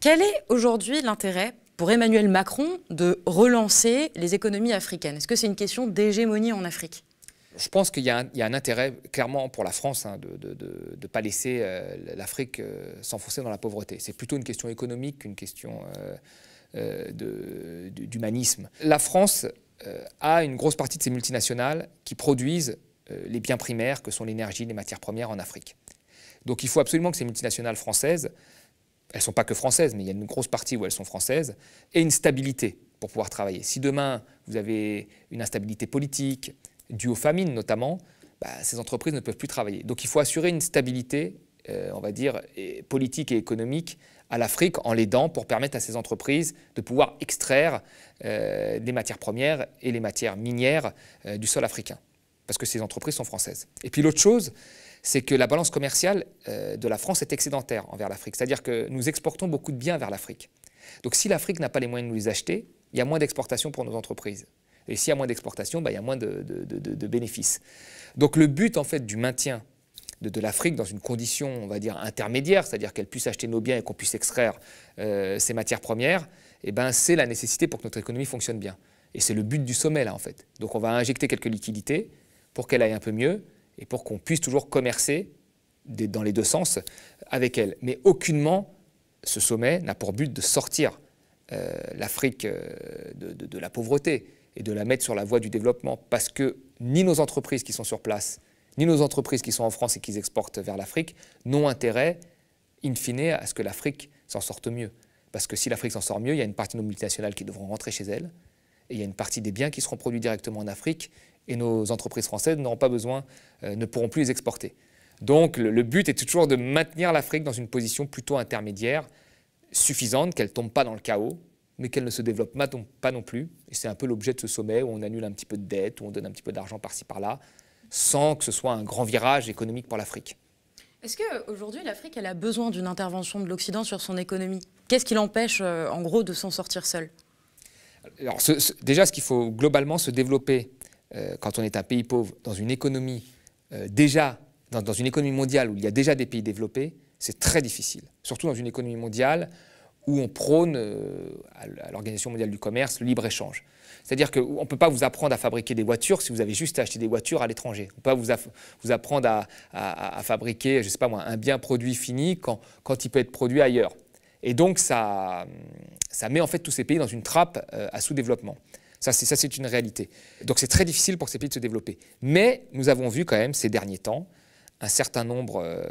Quel est aujourd'hui l'intérêt pour Emmanuel Macron de relancer les économies africaines Est-ce que c'est une question d'hégémonie en Afrique je pense qu'il y, a un intérêt, clairement, pour la France, hein, de ne pas laisser euh, l'Afrique euh, s'enfoncer dans la pauvreté. C'est plutôt une question économique qu'une question euh, d'humanisme. La France a une grosse partie de ses multinationales qui produisent les biens primaires que sont l'énergie, les matières premières en Afrique. Donc il faut absolument que ces multinationales françaises elles ne sont pas que françaises, mais il y a une grosse partie où elles sont françaises, et une stabilité pour pouvoir travailler. Si demain, vous avez une instabilité politique, due aux famines notamment, bah, ces entreprises ne peuvent plus travailler. Donc il faut assurer une stabilité, euh, on va dire, politique et économique à l'Afrique en l'aidant pour permettre à ces entreprises de pouvoir extraire euh, les matières premières et les matières minières euh, du sol africain parce que ces entreprises sont françaises. Et puis l'autre chose, c'est que la balance commerciale euh, de la France est excédentaire envers l'Afrique, c'est-à-dire que nous exportons beaucoup de biens vers l'Afrique. Donc si l'Afrique n'a pas les moyens de nous les acheter, il y a moins d'exportation pour nos entreprises. Et s'il y a moins d'exportation, bah, il y a moins de, bénéfices. Donc le but en fait du maintien de, l'Afrique dans une condition, on va dire, intermédiaire, c'est-à-dire qu'elle puisse acheter nos biens et qu'on puisse extraire euh, ses matières premières, et eh ben, c'est la nécessité pour que notre économie fonctionne bien. Et c'est le but du sommet, là, en fait. Donc on va injecter quelques liquidités, pour qu'elle aille un peu mieux et pour qu'on puisse toujours commercer dans les deux sens euh, avec elle. Mais aucunement, ce sommet n'a pour but de sortir euh, l'Afrique euh, de, de, la pauvreté et de la mettre sur la voie du développement, parce que ni nos entreprises qui sont sur place, ni nos entreprises qui sont en France et qui exportent vers l'Afrique n'ont intérêt, in fine, à ce que l'Afrique s'en sorte mieux. Parce que si l'Afrique s'en sort mieux, il y a une partie de nos multinationales qui devront rentrer chez elles, et il y a une partie des biens qui seront produits directement en Afrique, et nos entreprises françaises n'auront pas besoin, euh, ne pourront plus les exporter. Donc le, but est toujours de maintenir l'Afrique dans une position plutôt intermédiaire, suffisante, qu'elle ne tombe pas dans le chaos, mais qu'elle ne se développe pas non plus. Et c'est un peu l'objet de ce sommet où on annule un petit peu de dette, où on donne un petit peu d'argent par-ci par-là, sans que ce soit un grand virage économique pour l'Afrique. Est-ce qu'aujourd'hui, l'Afrique, elle a besoin d'une intervention de l'Occident sur son économie Qu'est-ce qui l'empêche, euh, en gros, de s'en sortir seule Alors, déjà, ce qu'il faut globalement se développer euh, quand on est un pays pauvre, dans une économie euh, déjà, dans, une économie mondiale où il y a déjà des pays développés, c'est très difficile. Surtout dans une économie mondiale où on prône euh, à l'Organisation mondiale du commerce le libre-échange. C'est-à-dire qu'on ne peut pas vous apprendre à fabriquer des voitures si vous avez juste acheté des voitures à l'étranger. On ne peut pas vous, vous apprendre à, à, fabriquer, je sais pas moi, un bien produit fini quand, quand il peut être produit ailleurs. Et donc ça, ça met en fait tous ces pays dans une trappe à sous-développement. Ça, c'est une réalité. Donc c'est très difficile pour ces pays de se développer. Mais nous avons vu quand même ces derniers temps un certain nombre euh,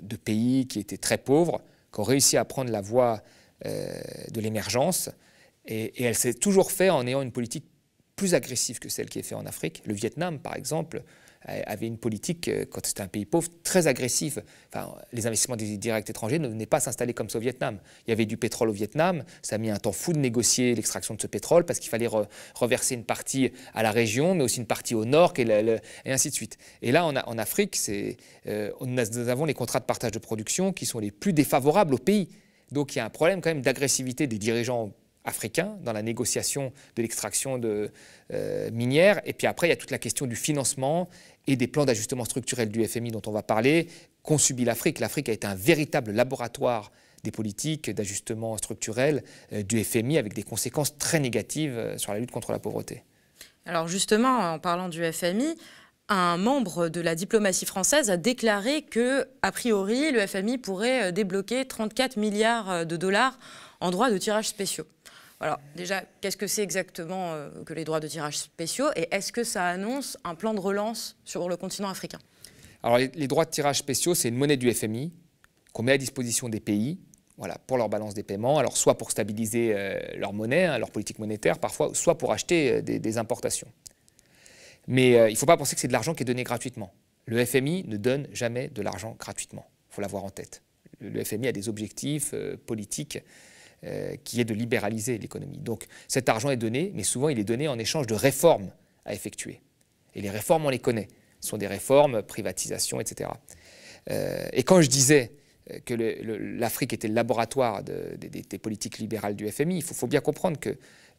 de pays qui étaient très pauvres, qui ont réussi à prendre la voie euh, de l'émergence. Et, elle s'est toujours faite en ayant une politique plus agressive que celle qui est faite en Afrique. Le Vietnam, par exemple, avait une politique, euh, quand c'était un pays pauvre, très agressive. Enfin, les investissements directs étrangers ne venaient pas s'installer comme ça au Vietnam. Il y avait du pétrole au Vietnam, ça a mis un temps fou de négocier l'extraction de ce pétrole parce qu'il fallait reverser une partie à la région, mais aussi une partie au nord, et, et ainsi de suite. Et là, on a, en Afrique, c'est, euh, nous avons les contrats de partage de production qui sont les plus défavorables au pays. Donc il y a un problème quand même d'agressivité des dirigeants africain dans la négociation de l'extraction de euh, minière. Et puis après, il y a toute la question du financement et des plans d'ajustement structurel du FMI dont on va parler, qu'ont subi l'Afrique. L'Afrique a été un véritable laboratoire des politiques d'ajustement structurel euh, du FMI avec des conséquences très négatives euh, sur la lutte contre la pauvreté. Alors justement, en parlant du FMI, un membre de la diplomatie française a déclaré que, a priori, le FMI pourrait débloquer 34 milliards de dollars en droits de tirage spéciaux. Alors déjà, qu'est-ce que c'est exactement euh, que les droits de tirage spéciaux et est-ce que ça annonce un plan de relance sur le continent africain Alors les, droits de tirage spéciaux, c'est une monnaie du FMI qu'on met à disposition des pays. Voilà, pour leur balance des paiements, alors soit pour stabiliser euh, leur monnaie, hein, leur politique monétaire parfois, soit pour acheter euh, des, importations. Mais il ne faut pas penser que c'est de l'argent qui est donné gratuitement. Le FMI ne donne jamais de l'argent gratuitement, il faut l'avoir en tête. le FMI a des objectifs politiques euh, qui est de libéraliser l'économie. Donc cet argent est donné, mais souvent il est donné en échange de réformes à effectuer. Et les réformes, on les connaît. Ce sont des réformes, privatisation, etc. Euh, et quand je disais euh, que l'Afrique était le laboratoire des, politiques libérales du FMI, il faut, bien comprendre que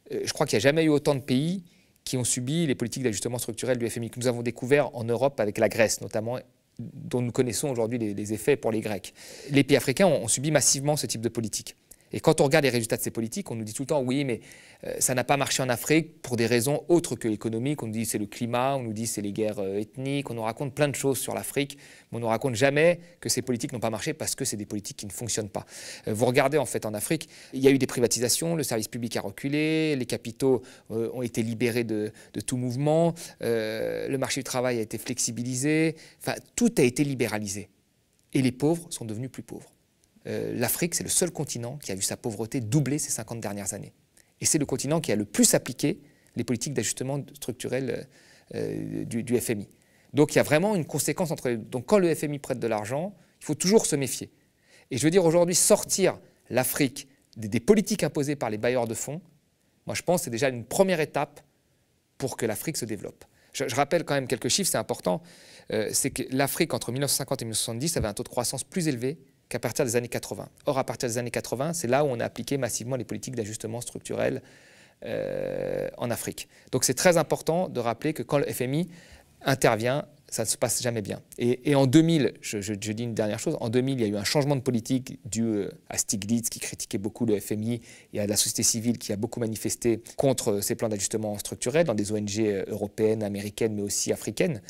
je crois qu'il n'y a jamais eu autant de pays qui ont subi les politiques d'ajustement structurel du FMI que nous avons découvert en Europe avec la Grèce notamment dont nous connaissons aujourd'hui les, effets pour les Grecs. Les pays africains ont subi massivement ce type de politique. Et quand on regarde les résultats de ces politiques, on nous dit tout le temps, oui, mais euh, ça n'a pas marché en Afrique pour des raisons autres que l'économique. On nous dit c'est le climat, on nous dit c'est les guerres euh, ethniques, on nous raconte plein de choses sur l'Afrique, mais on ne nous raconte jamais que ces politiques n'ont pas marché parce que c'est des politiques qui ne fonctionnent pas. Euh, vous regardez en fait en Afrique, il y a eu des privatisations, le service public a reculé, les capitaux ont été libérés de, de tout mouvement, le marché du travail a été flexibilisé, enfin tout a été libéralisé. Et les pauvres sont devenus plus pauvres. Euh, l'Afrique, c'est le seul continent qui a vu sa pauvreté doubler ces 50 dernières années. Et c'est le continent qui a le plus appliqué les politiques d'ajustement structurel euh, euh, du, FMI. Donc il y a vraiment une conséquence entre Donc quand le FMI prête de l'argent, il faut toujours se méfier. Et je veux dire aujourd'hui, sortir l'Afrique des, politiques imposées par les bailleurs de fonds, moi je pense que c'est déjà une première étape pour que l'Afrique se développe. Je, rappelle quand même quelques chiffres, c'est important. c'est que l'Afrique entre 1950 et 1970 avait un taux de croissance plus élevé à partir des années 80. Or, à partir des années 80, c'est là où on a appliqué massivement les politiques d'ajustement structurel euh, en Afrique. Donc c'est très important de rappeler que quand le FMI intervient, ça ne se passe jamais bien. Et, en 2000, je, dis une dernière chose, en 2000, il y a eu un changement de politique dû euh, à Stiglitz qui critiquait beaucoup le FMI et à la société civile qui a beaucoup manifesté contre euh, ces plans d'ajustement structurel dans des ONG euh, européennes, américaines, mais aussi africaines.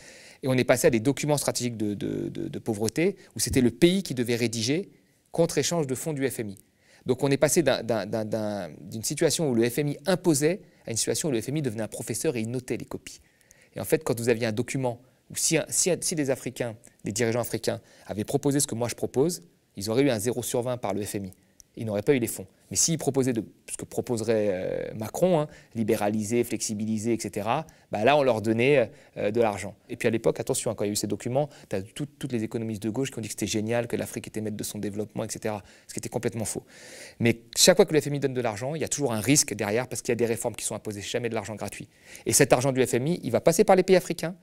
Et on est passé à des documents stratégiques de, pauvreté où c'était le pays qui devait rédiger contre échange de fonds du FMI. Donc on est passé d'une situation où le FMI imposait à une situation où le FMI devenait un professeur et il notait les copies. Et en fait, quand vous aviez un document si, des Africains, des dirigeants africains, avaient proposé ce que moi je propose, ils auraient eu un 0 sur 20 par le FMI. Ils n'auraient pas eu les fonds. Mais s'ils proposaient de, ce que proposerait euh, Macron, hein, libéraliser, flexibiliser, etc., bah là, on leur donnait euh, de l'argent. Et puis à l'époque, attention, hein, quand il y a eu ces documents, tu as toutes les économistes de gauche qui ont dit que c'était génial, que l'Afrique était maître de son développement, etc., ce qui était complètement faux. Mais chaque fois que le FMI donne de l'argent, il y a toujours un risque derrière parce qu'il y a des réformes qui sont imposées, jamais de l'argent gratuit. Et cet argent du FMI, il va passer par les pays africains,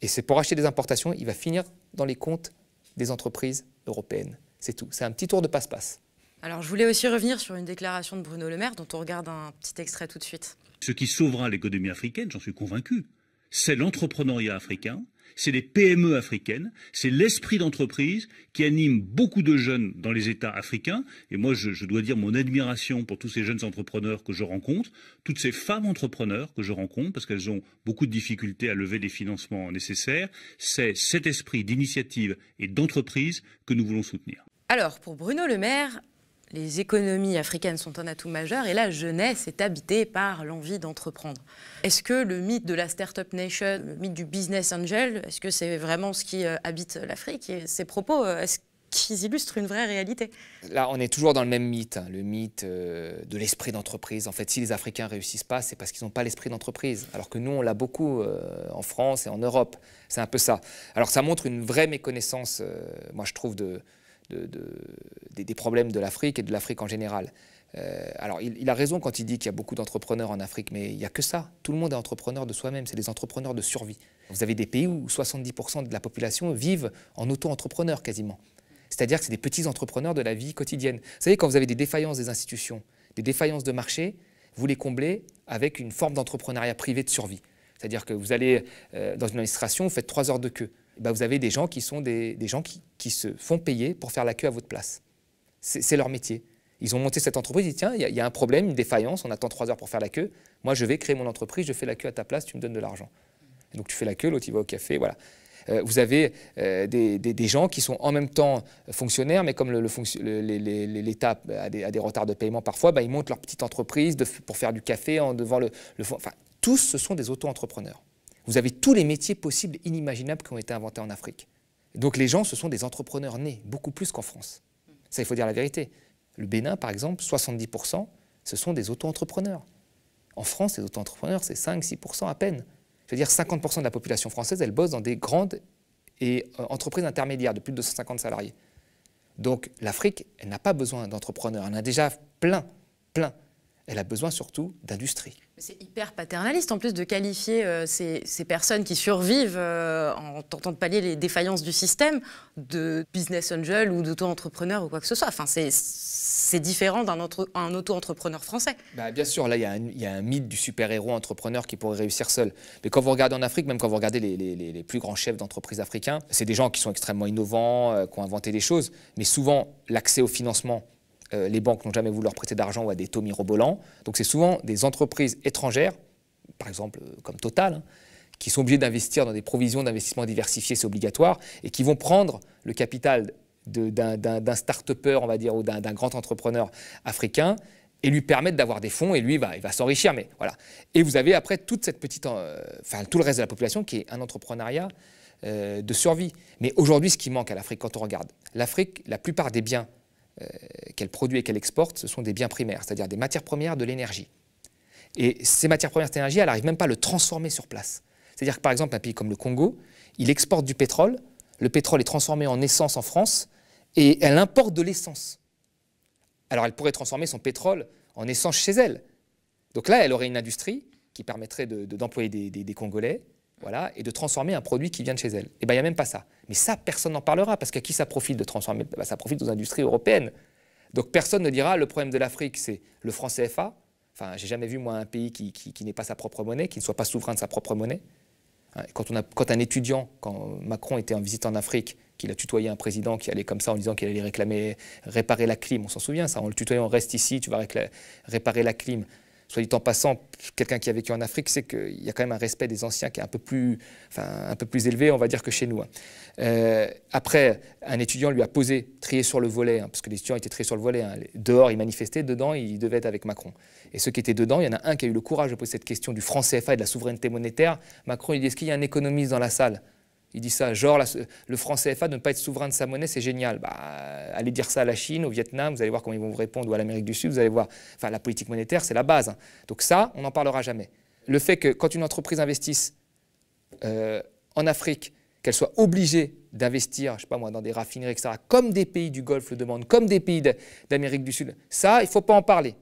et c'est pour acheter des importations, il va finir dans les comptes des entreprises européennes. C'est tout. C'est un petit tour de passe-passe. Alors je voulais aussi revenir sur une déclaration de Bruno Le Maire dont on regarde un petit extrait tout de suite. Ce qui sauvera l'économie africaine, j'en suis convaincu, c'est l'entrepreneuriat africain, c'est les PME africaines, c'est l'esprit d'entreprise qui anime beaucoup de jeunes dans les États africains. Et moi, je, dois dire mon admiration pour tous ces jeunes entrepreneurs que je rencontre, toutes ces femmes entrepreneurs que je rencontre, parce qu'elles ont beaucoup de difficultés à lever les financements nécessaires. C'est cet esprit d'initiative et d'entreprise que nous voulons soutenir. Alors, pour Bruno Le Maire, les économies africaines sont un atout majeur et la jeunesse est habitée par l'envie d'entreprendre. Est-ce que le mythe de la Startup Nation, le mythe du business angel, est-ce que c'est vraiment ce qui euh, habite l'Afrique et ces propos euh, est-ce qu'ils illustrent une vraie réalité. Là, on est toujours dans le même mythe, hein, le mythe euh, de l'esprit d'entreprise. En fait, si les Africains réussissent pas, c'est parce qu'ils n'ont pas l'esprit d'entreprise, alors que nous, on l'a beaucoup en France et en Europe. C'est un peu ça. Alors, ça montre une vraie méconnaissance, moi, je trouve, de, de, des, problèmes de l'Afrique et de l'Afrique en général. Euh, alors, il, a raison quand il dit qu'il y a beaucoup d'entrepreneurs en Afrique, mais il n'y a que ça. Tout le monde est entrepreneur de soi-même, c'est des entrepreneurs de survie. Vous avez des pays où 70% de la population vivent en auto entrepreneurs quasiment. C'est-à-dire que c'est des petits entrepreneurs de la vie quotidienne. Vous savez, quand vous avez des défaillances des institutions, des défaillances de marché, vous les comblez avec une forme d'entrepreneuriat privé de survie. C'est-à-dire que vous allez euh, dans une administration, vous faites trois heures de queue. Eh ben, vous avez des gens qui sont des, gens qui, se font payer pour faire la queue à votre place. C'est leur métier. Ils ont monté cette entreprise, ils disent tiens, il y, a un problème, une défaillance, on attend trois heures pour faire la queue. Moi, je vais créer mon entreprise, je fais la queue à ta place, tu me donnes de l'argent. Donc tu fais la queue, l'autre il va au café, voilà. Euh, vous avez euh, des, gens qui sont en même temps fonctionnaires, mais comme l'État le, a, des retards de paiement parfois, bah, ils montent leur petite entreprise pour faire du café en devant le, le. Enfin, tous ce sont des auto-entrepreneurs. Vous avez tous les métiers possibles, inimaginables, qui ont été inventés en Afrique. Donc les gens, ce sont des entrepreneurs nés, beaucoup plus qu'en France. Ça, il faut dire la vérité. Le Bénin, par exemple, 70%, ce sont des auto-entrepreneurs. En France, les auto-entrepreneurs, c'est 5-6% à peine. C'est-à-dire 50% de la population française, elle bosse dans des grandes et, euh, entreprises intermédiaires de plus de 250 salariés. Donc l'Afrique, elle n'a pas besoin d'entrepreneurs. Elle en a déjà plein, plein elle a besoin surtout d'industrie. C'est hyper paternaliste en plus de qualifier euh, ces, personnes qui survivent euh, en tentant de pallier les défaillances du système de business angel ou d'auto-entrepreneur ou quoi que ce soit. Enfin, c'est différent d'un auto-entrepreneur français. Bah, bien sûr, là, il y, a un mythe du super-héros entrepreneur qui pourrait réussir seul. Mais quand vous regardez en Afrique, même quand vous regardez les, plus grands chefs d'entreprise africains, c'est des gens qui sont extrêmement innovants, euh, qui ont inventé des choses. Mais souvent, l'accès au financement euh, les banques n'ont jamais voulu leur prêter d'argent ou à des taux mirobolants. Donc c'est souvent des entreprises étrangères, par exemple euh, comme Total, hein, qui sont obligées d'investir dans des provisions d'investissement diversifiées, c'est obligatoire, et qui vont prendre le capital d'un start-upper, on va dire, ou d'un grand entrepreneur africain, et lui permettre d'avoir des fonds et lui il va s'enrichir mais voilà et vous avez après toute cette petite euh, tout le reste de la population qui est un entrepreneuriat de survie mais aujourd'hui ce qui manque à l'Afrique quand on regarde l'Afrique la plupart des biens euh, qu'elle produit et qu'elle exporte, ce sont des biens primaires, c'est-à-dire des matières premières, de l'énergie. Et ces matières premières, d'énergie l'énergie, elle n'arrive même pas à le transformer sur place. C'est-à-dire que par exemple, un pays comme le Congo, il exporte du pétrole, le pétrole est transformé en essence en France, et elle importe de l'essence. Alors elle pourrait transformer son pétrole en essence chez elle. Donc là, elle aurait une industrie qui permettrait d'employer des Congolais, voilà, et de transformer un produit qui vient de chez elle. Et eh bien, il n'y a même pas ça. Mais ça, personne n'en parlera, parce qu'à qui ça profite de transformer bah, Ça profite aux industries européennes. Donc, personne ne dira, le problème de l'Afrique, c'est le franc CFA. Enfin, j'ai jamais vu, moi, un pays qui, qui, pas sa propre monnaie, qui ne soit pas souverain de sa propre monnaie. Hein, quand, on a, quand un étudiant, quand Macron était en visite en Afrique, qu'il a tutoyé un président qui allait comme ça en disant qu'il allait réclamer, réparer la clim, on s'en souvient ça, on le tutoyait, on reste ici, tu vas réparer la clim soit dit en passant, quelqu'un qui a vécu en Afrique sait qu'il y a quand même un respect des anciens qui est un peu plus, un peu plus élevé, on va dire, que chez nous. Hein. Euh, après, un étudiant lui a posé, trié sur le volet, hein, parce que les étudiants étaient triés sur le volet. Hein. Dehors, il manifestait, dedans, il devaient être avec Macron. Et ceux qui étaient dedans, il y en a un qui a eu le courage de poser cette question du franc CFA et de la souveraineté monétaire. Macron, il dit, est-ce qu'il y a un économiste dans la salle il dit ça, genre le franc CFA, ne pas être souverain de sa monnaie, c'est génial. Bah, allez dire ça à la Chine, au Vietnam, vous allez voir comment ils vont vous répondre, ou à l'Amérique du Sud, vous allez voir. Enfin, la politique monétaire, c'est la base. Hein. Donc ça, on n'en parlera jamais. Le fait que quand une entreprise investisse euh, en Afrique, qu'elle soit obligée d'investir, je sais pas moi, dans des raffineries, etc., comme des pays du Golfe le demandent, comme des pays d'Amérique du Sud, ça, il ne faut pas en parler.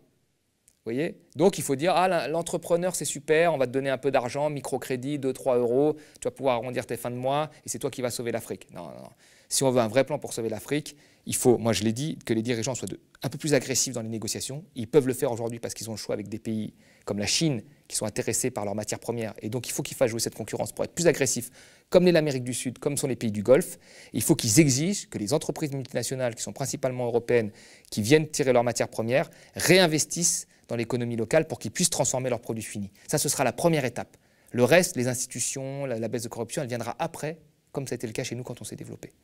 Donc il faut dire, ah, l'entrepreneur c'est super, on va te donner un peu d'argent, microcrédit, 2-3 euros, tu vas pouvoir arrondir tes fins de mois et c'est toi qui vas sauver l'Afrique. Non, non, non. Si on veut un vrai plan pour sauver l'Afrique, il faut, moi je l'ai dit, que les dirigeants soient un peu plus agressifs dans les négociations. Ils peuvent le faire aujourd'hui parce qu'ils ont le choix avec des pays comme la Chine qui sont intéressés par leurs matières premières. Et donc il faut qu'ils fassent jouer cette concurrence pour être plus agressifs, comme l'Amérique du Sud, comme sont les pays du Golfe. il faut qu'ils exigent que les entreprises multinationales, qui sont principalement européennes, qui viennent tirer leurs matières premières, réinvestissent dans l'économie locale pour qu'ils puissent transformer leurs produits finis. Ça, ce sera la première étape. Le reste, les institutions, la, baisse de corruption, elle viendra après, comme ça a été le cas chez nous quand on s'est développé.